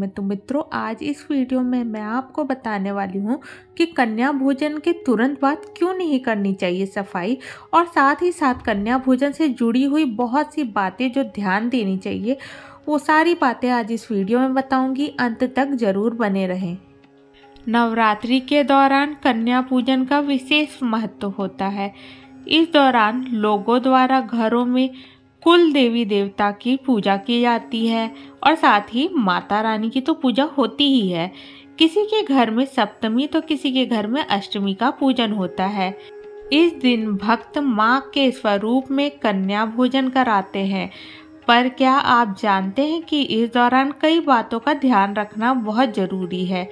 मैं तो मित्रों आज इस वीडियो में मैं आपको बताने वाली हूँ कि कन्या भोजन के तुरंत बाद क्यों नहीं करनी चाहिए सफाई और साथ ही साथ कन्या भोजन से जुड़ी हुई बहुत सी बातें जो ध्यान देनी चाहिए वो सारी बातें आज इस वीडियो में बताऊंगी अंत तक जरूर बने रहें नवरात्रि के दौरान कन्या पूजन का विशेष महत्व होता है इस दौरान लोगों द्वारा घरों में कुल देवी देवता की पूजा की जाती है और साथ ही माता रानी की तो पूजा होती ही है किसी के घर में सप्तमी तो किसी के घर में अष्टमी का पूजन होता है इस दिन भक्त माँ के स्वरूप में कन्या भोजन कराते हैं पर क्या आप जानते हैं कि इस दौरान कई बातों का ध्यान रखना बहुत ज़रूरी है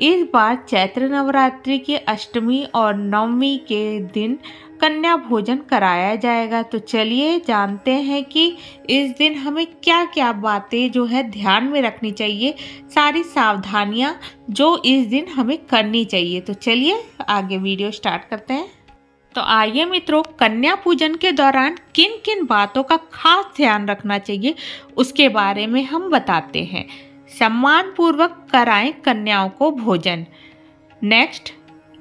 इस बार चैत्र नवरात्रि के अष्टमी और नवमी के दिन कन्या भोजन कराया जाएगा तो चलिए जानते हैं कि इस दिन हमें क्या क्या बातें जो है ध्यान में रखनी चाहिए सारी सावधानियां जो इस दिन हमें करनी चाहिए तो चलिए आगे वीडियो स्टार्ट करते हैं तो आइए मित्रों कन्या पूजन के दौरान किन किन बातों का खास ध्यान रखना चाहिए उसके बारे में हम बताते हैं सम्मान पूर्वक कराएं कन्याओं को भोजन नेक्स्ट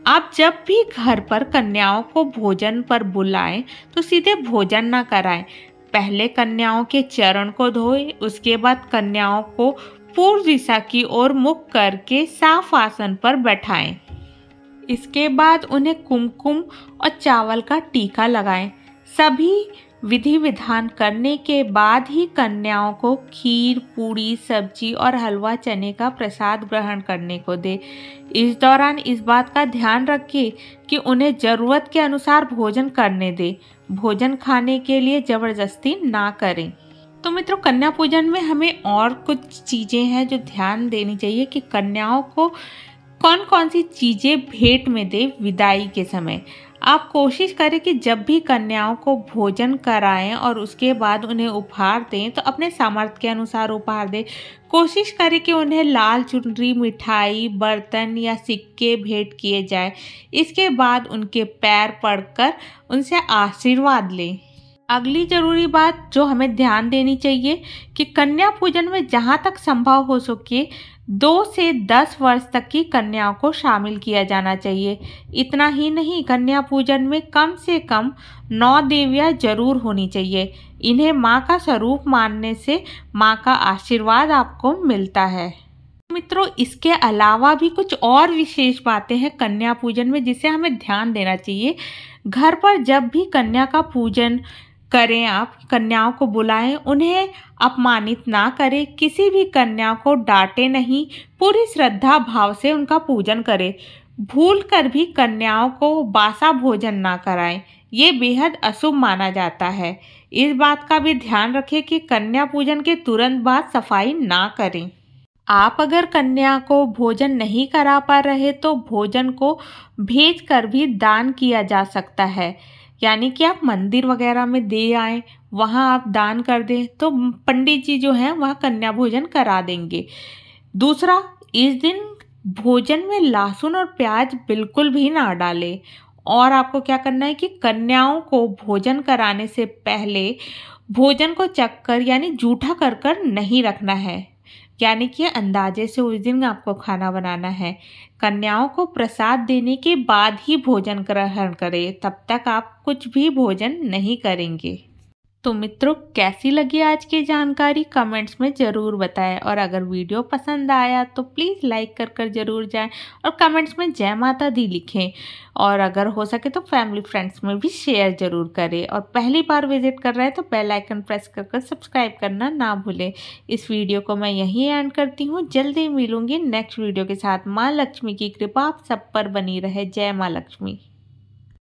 आप जब भी घर पर कन्याओं को भोजन पर बुलाएं तो सीधे भोजन ना कराएं पहले कन्याओं के चरण को धोएं उसके बाद कन्याओं को पूर्व दिशा की ओर मुख करके साफ आसन पर बैठाएं इसके बाद उन्हें कुमकुम और चावल का टीका लगाएं सभी विधि विधान करने के बाद ही कन्याओं को खीर पूड़ी सब्जी और हलवा चने का प्रसाद ग्रहण करने को दे इस दौरान इस बात का ध्यान रखें कि उन्हें ज़रूरत के अनुसार भोजन करने दे भोजन खाने के लिए ज़बरदस्ती ना करें तो मित्रों कन्या पूजन में हमें और कुछ चीज़ें हैं जो ध्यान देनी चाहिए कि कन्याओं को कौन कौन सी चीज़ें भेंट में दे विदाई के समय आप कोशिश करें कि जब भी कन्याओं को भोजन कराएं और उसके बाद उन्हें उपहार दें तो अपने सामर्थ्य के अनुसार उपहार दें कोशिश करें कि उन्हें लाल चुनरी मिठाई बर्तन या सिक्के भेंट किए जाए इसके बाद उनके पैर पढ़कर उनसे आशीर्वाद लें अगली जरूरी बात जो हमें ध्यान देनी चाहिए कि कन्या पूजन में जहाँ तक संभव हो सके दो से दस वर्ष तक की कन्याओं को शामिल किया जाना चाहिए इतना ही नहीं कन्या पूजन में कम से कम नौ देवियाँ जरूर होनी चाहिए इन्हें माँ का स्वरूप मानने से माँ का आशीर्वाद आपको मिलता है मित्रों इसके अलावा भी कुछ और विशेष बातें हैं कन्या पूजन में जिसे हमें ध्यान देना चाहिए घर पर जब भी कन्या का पूजन करें आप कन्याओं को बुलाएं उन्हें अपमानित ना करें किसी भी कन्या को डांटे नहीं पूरी श्रद्धा भाव से उनका पूजन करें भूल कर भी कन्याओं को बासा भोजन ना कराएं ये बेहद अशुभ माना जाता है इस बात का भी ध्यान रखें कि कन्या पूजन के तुरंत बाद सफाई ना करें आप अगर कन्या को भोजन नहीं करा पा रहे तो भोजन को भेज कर भी दान किया जा सकता है यानी कि आप मंदिर वगैरह में दे आए वहाँ आप दान कर दें तो पंडित जी जो हैं वह कन्या भोजन करा देंगे दूसरा इस दिन भोजन में लहसुन और प्याज बिल्कुल भी ना डालें और आपको क्या करना है कि कन्याओं को भोजन कराने से पहले भोजन को चक्कर यानी जूठा कर कर नहीं रखना है यानी कि अंदाजे से उस दिन आपको खाना बनाना है कन्याओं को प्रसाद देने के बाद ही भोजन ग्रहण करें तब तक आप कुछ भी भोजन नहीं करेंगे तो मित्रों कैसी लगी आज की जानकारी कमेंट्स में ज़रूर बताएं और अगर वीडियो पसंद आया तो प्लीज़ लाइक कर कर ज़रूर जाएं और कमेंट्स में जय माता दी लिखें और अगर हो सके तो फैमिली फ्रेंड्स में भी शेयर ज़रूर करें और पहली बार विजिट कर रहे हैं तो बेल आइकन प्रेस कर कर सब्सक्राइब करना ना भूलें इस वीडियो को मैं यहीं एंड करती हूँ जल्दी मिलूँगी नेक्स्ट वीडियो के साथ माँ लक्ष्मी की कृपा आप सब पर बनी रहे जय माँ लक्ष्मी